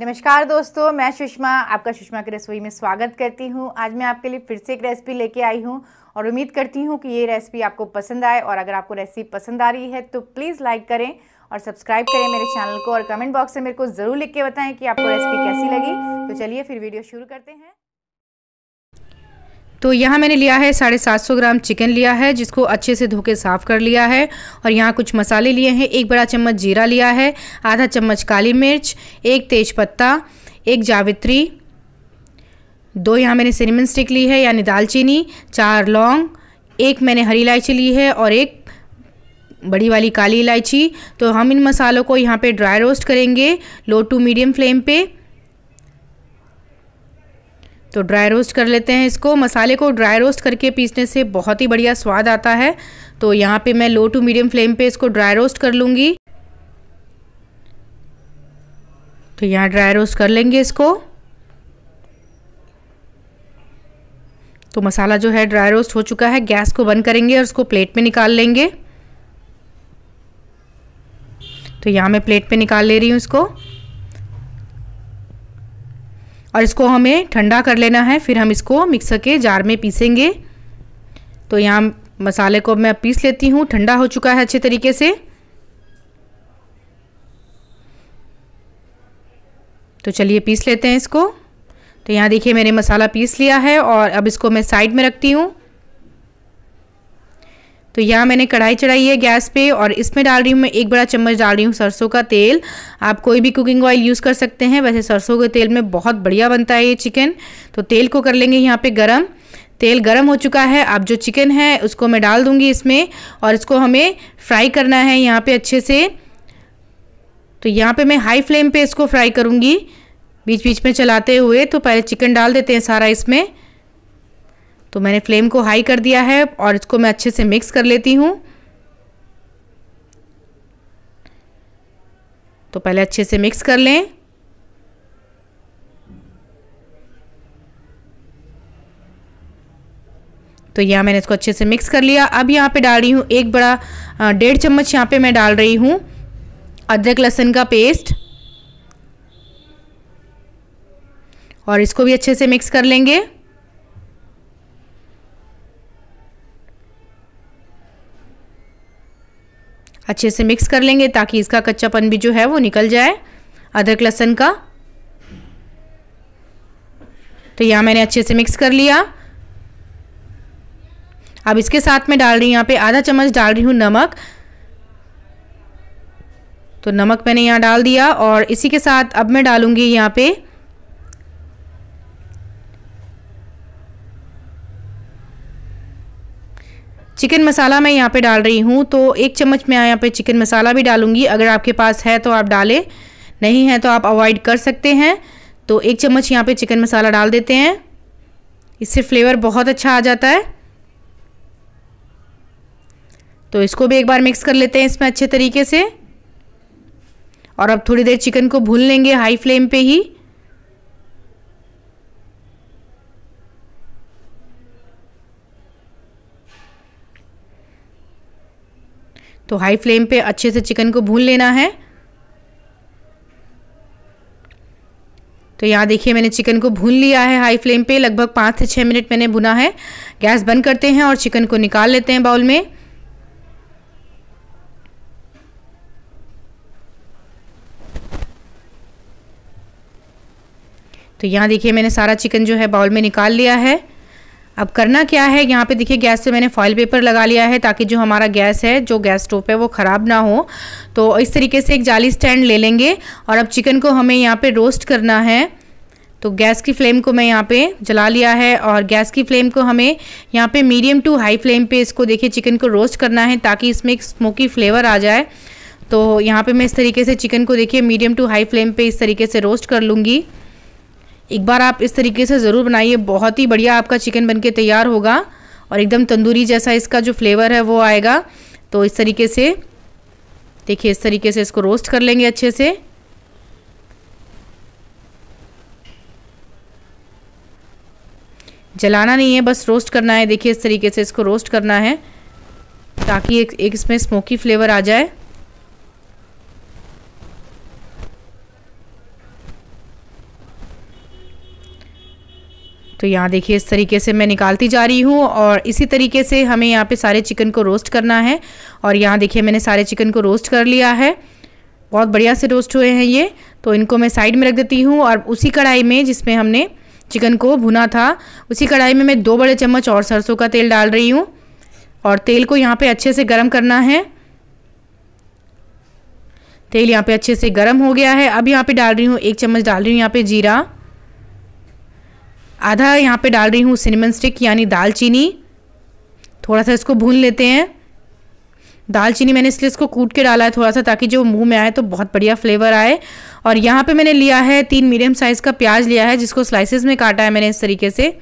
नमस्कार दोस्तों मैं सुषमा आपका सुषमा की रसोई में स्वागत करती हूं आज मैं आपके लिए फिर से एक रेसिपी लेके आई हूं और उम्मीद करती हूं कि ये रेसिपी आपको पसंद आए और अगर आपको रेसिपी पसंद आ रही है तो प्लीज़ लाइक करें और सब्सक्राइब करें मेरे चैनल को और कमेंट बॉक्स से मेरे को ज़रूर लिख के बताएं कि आपको रेसिपी कैसी लगी तो चलिए फिर वीडियो शुरू करते हैं तो यहाँ मैंने लिया है साढ़े सात सौ ग्राम चिकन लिया है जिसको अच्छे से धो के साफ़ कर लिया है और यहाँ कुछ मसाले लिए हैं एक बड़ा चम्मच जीरा लिया है आधा चम्मच काली मिर्च एक तेज़पत्ता एक जावित्री दो यहाँ मैंने सिनेमन स्टिक ली है यानी दालचीनी चार लौंग एक मैंने हरी इलायची ली है और एक बड़ी वाली काली इलायची तो हम इन मसालों को यहाँ पे ड्राई रोस्ट करेंगे लो टू मीडियम फ्लेम पे तो ड्राई रोस्ट कर लेते हैं इसको मसाले को ड्राई रोस्ट करके पीसने से बहुत ही बढ़िया स्वाद आता है तो यहाँ पे मैं लो टू मीडियम फ्लेम पे इसको ड्राई रोस्ट कर लूँगी तो यहाँ ड्राई रोस्ट कर लेंगे इसको तो मसाला जो है ड्राई रोस्ट हो चुका है गैस को बंद करेंगे और उसको प्लेट में निकाल लेंगे तो यहाँ मैं प्लेट पे निकाल ले रही हूँ इसको और इसको हमें ठंडा कर लेना है फिर हम इसको मिक्सर के जार में पीसेंगे तो यहाँ मसाले को मैं पीस लेती हूँ ठंडा हो चुका है अच्छे तरीके से तो चलिए पीस लेते हैं इसको तो यहाँ देखिए मैंने मसाला पीस लिया है और अब इसको मैं साइड में रखती हूँ तो यहाँ मैंने कढ़ाई चढ़ाई है गैस पे और इसमें डाल रही हूँ मैं एक बड़ा चम्मच डाल रही हूँ सरसों का तेल आप कोई भी कुकिंग ऑयल यूज़ कर सकते हैं वैसे सरसों के तेल में बहुत बढ़िया बनता है ये चिकन तो तेल को कर लेंगे यहाँ पर गर्म तेल गर्म हो चुका है अब जो चिकन है उसको मैं डाल दूँगी इसमें और इसको हमें फ्राई करना है यहाँ पर अच्छे से तो यहाँ पे मैं हाई फ्लेम पे इसको फ्राई करूँगी बीच बीच में चलाते हुए तो पहले चिकन डाल देते हैं सारा इसमें तो मैंने फ्लेम को हाई कर दिया है और इसको मैं अच्छे से मिक्स कर लेती हूँ तो पहले अच्छे से मिक्स कर लें तो यहाँ मैंने इसको अच्छे से मिक्स कर लिया अब यहाँ पे डाल रही हूँ एक बड़ा डेढ़ चम्मच यहाँ पे मैं डाल रही हूँ अदरक लहसुन का पेस्ट और इसको भी अच्छे से मिक्स कर लेंगे अच्छे से मिक्स कर लेंगे ताकि इसका कच्चापन भी जो है वो निकल जाए अदरक लहसन का तो यहाँ मैंने अच्छे से मिक्स कर लिया अब इसके साथ में डाल रही हूँ यहाँ पे आधा चम्मच डाल रही हूँ नमक तो नमक मैंने यहाँ डाल दिया और इसी के साथ अब मैं डालूँगी यहाँ पे चिकन मसाला मैं यहाँ पे डाल रही हूँ तो एक चम्मच मैं यहाँ पे चिकन मसाला भी डालूंगी अगर आपके पास है तो आप डालें नहीं है तो आप अवॉइड कर सकते हैं तो एक चम्मच यहाँ पे चिकन मसाला डाल देते हैं इससे फ्लेवर बहुत अच्छा आ जाता है तो इसको भी एक बार मिक्स कर लेते हैं इसमें अच्छे तरीके से और अब थोड़ी देर चिकन को भून लेंगे हाई फ्लेम पर ही तो हाई फ्लेम पे अच्छे से चिकन को भून लेना है तो यहाँ देखिए मैंने चिकन को भून लिया है हाई फ्लेम पे लगभग पाँच से छः मिनट मैंने भुना है गैस बंद करते हैं और चिकन को निकाल लेते हैं बाउल में तो यहाँ देखिए मैंने सारा चिकन जो है बाउल में निकाल लिया है अब करना क्या है यहाँ पे देखिए गैस से मैंने फॉइल पेपर लगा लिया है ताकि जो हमारा गैस है जो गैस स्टोव है वो ख़राब ना हो तो इस तरीके से एक जाली स्टैंड ले लेंगे और अब चिकन को हमें यहाँ पे रोस्ट करना है तो गैस की फ्लेम को मैं यहाँ पे जला लिया है और गैस की फ्लेम को हमें यहाँ पे मीडियम टू हाई फ्लेम पे इसको देखिए चिकन को रोस्ट करना है ताकि इसमें एक स्मोकी फ्लेवर आ जाए तो यहाँ पे मैं इस तरीके से चिकन को देखिए मीडियम टू हाई फ्लेम पे इस तरीके से रोस्ट कर लूँगी एक बार आप इस तरीके से ज़रूर बनाइए बहुत ही बढ़िया आपका चिकन बनके तैयार होगा और एकदम तंदूरी जैसा इसका जो फ्लेवर है वो आएगा तो इस तरीके से देखिए इस तरीके से इसको रोस्ट कर लेंगे अच्छे से जलाना नहीं है बस रोस्ट करना है देखिए इस तरीके से इसको रोस्ट करना है ताकि एक, एक इसमें स्मोकी फ्लेवर आ जाए तो यहाँ देखिए इस तरीके से मैं निकालती जा रही हूँ और इसी तरीके से हमें यहाँ पे सारे चिकन को रोस्ट करना है और यहाँ देखिए मैंने सारे चिकन को रोस्ट कर लिया है बहुत बढ़िया से रोस्ट हुए हैं ये तो इनको मैं साइड में रख देती हूँ और उसी कढ़ाई में जिसमें हमने चिकन को भुना था उसी कढ़ाई में मैं दो बड़े चम्मच और सरसों का तेल डाल रही हूँ और तेल को यहाँ पर अच्छे से गर्म करना है तेल यहाँ पे अच्छे से गर्म हो गया है अब यहाँ पे डाल रही हूँ एक चम्मच डाल रही हूँ यहाँ पे जीरा आधा यहाँ पे डाल रही हूँ सिनेमन स्टिक यानी दालचीनी थोड़ा सा इसको भून लेते हैं दालचीनी मैंने इसलिए इसको कूट के डाला है थोड़ा सा ताकि जो मुंह में आए तो बहुत बढ़िया फ्लेवर आए और यहाँ पे मैंने लिया है तीन मीडियम साइज़ का प्याज लिया है जिसको स्लाइसेस में काटा है मैंने इस तरीके से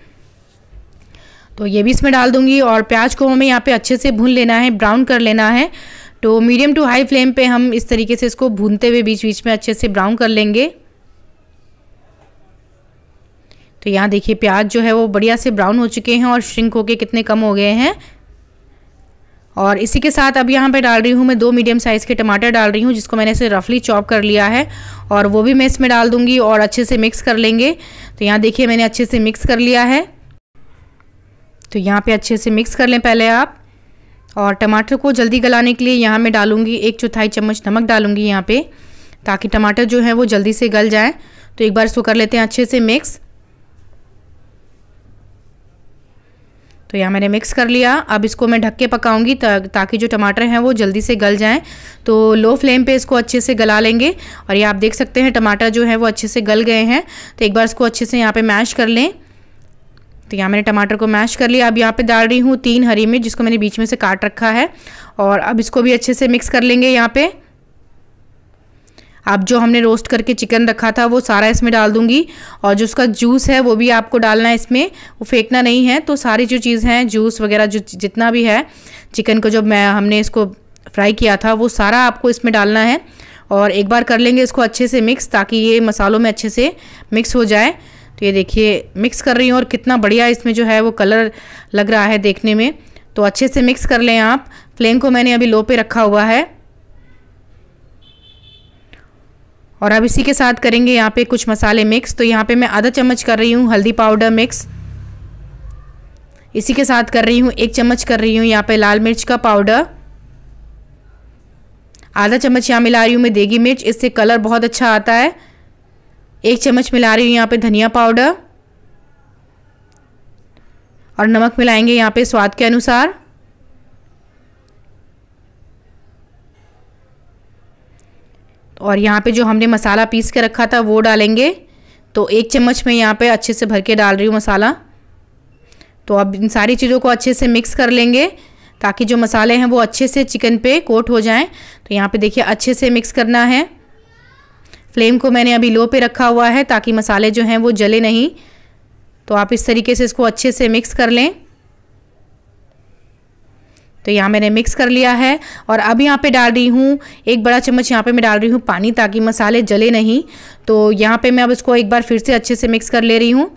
तो ये भी इसमें डाल दूंगी और प्याज को हमें यहाँ पे अच्छे से भून लेना है ब्राउन कर लेना है तो मीडियम टू हाई फ्लेम पर हम इस तरीके से इसको भूनते हुए बीच बीच में अच्छे से ब्राउन कर लेंगे तो यहाँ देखिए प्याज जो है वो बढ़िया से ब्राउन हो चुके हैं और श्रिंक होके कितने कम हो गए हैं और इसी के साथ अब यहाँ पे डाल रही हूँ मैं दो मीडियम साइज़ के टमाटर डाल रही हूँ जिसको मैंने इसे रफली चॉप कर लिया है और वो भी मैं इसमें डाल दूँगी और अच्छे से मिक्स कर लेंगे तो यहाँ देखिए मैंने अच्छे से मिक्स कर लिया है तो यहाँ पे अच्छे से मिक्स कर लें पहले आप और टमाटर को जल्दी गलाने के लिए यहाँ मैं डालूँगी एक चौथाई चम्मच नमक डालूँगी यहाँ पर ताकि टमाटर जो है वो जल्दी से गल जाएँ तो एक बार इसको कर लेते हैं अच्छे से मिक्स तो यहाँ मैंने मिक्स कर लिया अब इसको मैं ढक के पकाऊंगी ता, ताकि जो टमाटर हैं वो जल्दी से गल जाएं तो लो फ्लेम पे इसको अच्छे से गला लेंगे और ये आप देख सकते हैं टमाटर जो है वो अच्छे से गल गए हैं तो एक बार इसको अच्छे से यहाँ पे मैश कर लें तो यहाँ मैंने टमाटर को मैश कर लिया अब यहाँ पे डाल रही हूँ तीन हरी मिर्च जिसको मैंने बीच में से काट रखा है और अब इसको भी अच्छे से मिक्स कर लेंगे यहाँ पर अब जो हमने रोस्ट करके चिकन रखा था वो सारा इसमें डाल दूंगी और जो उसका जूस है वो भी आपको डालना है इसमें वो फेंकना नहीं है तो सारी जो चीज़ हैं जूस वगैरह जो जितना भी है चिकन को जब मैं हमने इसको फ्राई किया था वो सारा आपको इसमें डालना है और एक बार कर लेंगे इसको अच्छे से मिक्स ताकि ये मसालों में अच्छे से मिक्स हो जाए तो ये देखिए मिक्स कर रही हूँ और कितना बढ़िया इसमें जो है वो कलर लग रहा है देखने में तो अच्छे से मिक्स कर लें आप फ्लेम को मैंने अभी लो पे रखा हुआ है और अब इसी के साथ करेंगे यहाँ पे कुछ मसाले मिक्स तो यहाँ पे मैं आधा चम्मच कर रही हूँ हल्दी पाउडर मिक्स इसी के साथ कर रही हूँ एक चम्मच कर रही हूँ यहाँ पे लाल मिर्च का पाउडर आधा चम्मच यहाँ मिला रही हूँ मैं देगी मिर्च इससे कलर बहुत अच्छा आता है एक चम्मच मिला रही हूँ यहाँ पे धनिया पाउडर और नमक मिलाएंगे यहाँ पे स्वाद के अनुसार और यहाँ पे जो हमने मसाला पीस के रखा था वो डालेंगे तो एक चम्मच में यहाँ पे अच्छे से भर के डाल रही हूँ मसाला तो अब इन सारी चीज़ों को अच्छे से मिक्स कर लेंगे ताकि जो मसाले हैं वो अच्छे से चिकन पे कोट हो जाएं तो यहाँ पे देखिए अच्छे से मिक्स करना है फ्लेम को मैंने अभी लो पे रखा हुआ है ताकि मसाले जो हैं वो जले नहीं तो आप इस तरीके से इसको अच्छे से मिक्स कर लें तो यहाँ मैंने मिक्स कर लिया है और अब यहाँ पे डाल रही हूँ एक बड़ा चम्मच यहाँ पे मैं डाल रही हूँ पानी ताकि मसाले जले नहीं तो यहाँ पे मैं अब इसको एक बार फिर से अच्छे से मिक्स कर ले रही हूँ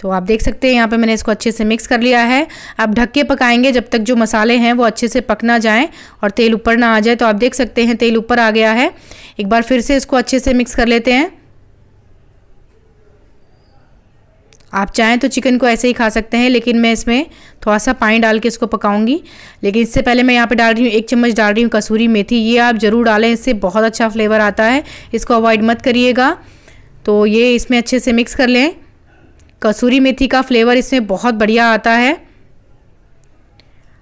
तो आप देख सकते हैं यहाँ पे मैंने इसको अच्छे से मिक्स कर लिया है अब ढक के पकाएंगे जब तक जो मसाले हैं वो अच्छे से पक ना जाएँ और तेल ऊपर ना आ जाए तो आप देख सकते हैं तेल ऊपर आ गया है एक बार फिर से इसको अच्छे से मिक्स कर लेते हैं आप चाहें तो चिकन को ऐसे ही खा सकते हैं लेकिन मैं इसमें थोड़ा सा पानी डाल के इसको पकाऊंगी लेकिन इससे पहले मैं यहाँ पे डाल रही हूँ एक चम्मच डाल रही हूँ कसूरी मेथी ये आप ज़रूर डालें इससे बहुत अच्छा फ्लेवर आता है इसको अवॉइड मत करिएगा तो ये इसमें अच्छे से मिक्स कर लें कसूरी मेथी का फ्लेवर इसमें बहुत बढ़िया आता है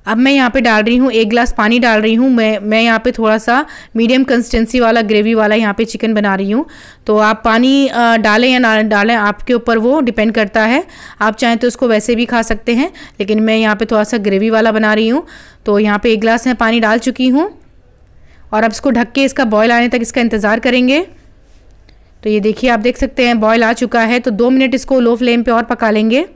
अब मैं यहाँ पे डाल रही हूँ एक गिलास पानी डाल रही हूँ मैं मैं यहाँ पे थोड़ा सा मीडियम कंसिस्टेंसी वाला ग्रेवी वाला यहाँ पे चिकन बना रही हूँ तो आप पानी डालें या ना डालें आपके ऊपर वो डिपेंड करता है आप चाहें तो उसको वैसे भी खा सकते हैं लेकिन मैं यहाँ पर थोड़ा सा ग्रेवी वाला बना रही हूँ तो यहाँ पर एक गिलास मैं पानी डाल चुकी हूँ और अब इसको ढक के इसका बॉयल आने तक इसका इंतज़ार करेंगे तो ये देखिए आप देख सकते हैं बॉयल आ चुका है तो दो मिनट इसको लो फ्लेम पर और पका लेंगे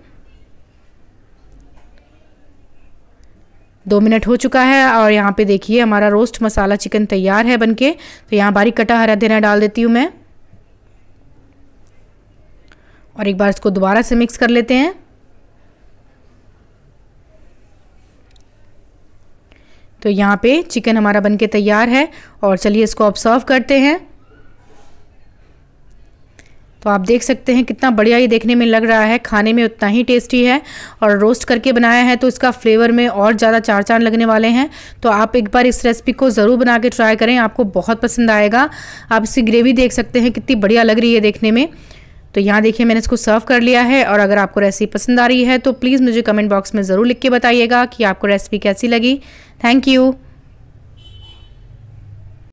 दो मिनट हो चुका है और यहाँ पे देखिए हमारा रोस्ट मसाला चिकन तैयार है बनके तो यहाँ बारीक कटा हरा धनिया डाल देती हूँ मैं और एक बार इसको दोबारा से मिक्स कर लेते हैं तो यहाँ पे चिकन हमारा बनके तैयार है और चलिए इसको आप सर्व करते हैं तो आप देख सकते हैं कितना बढ़िया ये देखने में लग रहा है खाने में उतना ही टेस्टी है और रोस्ट करके बनाया है तो इसका फ्लेवर में और ज़्यादा चार चांद लगने वाले हैं तो आप एक बार इस रेसिपी को ज़रूर बना के ट्राई करें आपको बहुत पसंद आएगा आप इसकी ग्रेवी देख सकते हैं कितनी बढ़िया लग रही है देखने में तो यहाँ देखिए मैंने इसको सर्व कर लिया है और अगर आपको रेसिपी पसंद आ रही है तो प्लीज़ मुझे कमेंट बॉक्स में ज़रूर लिख के बताइएगा कि आपको रेसिपी कैसी लगी थैंक यू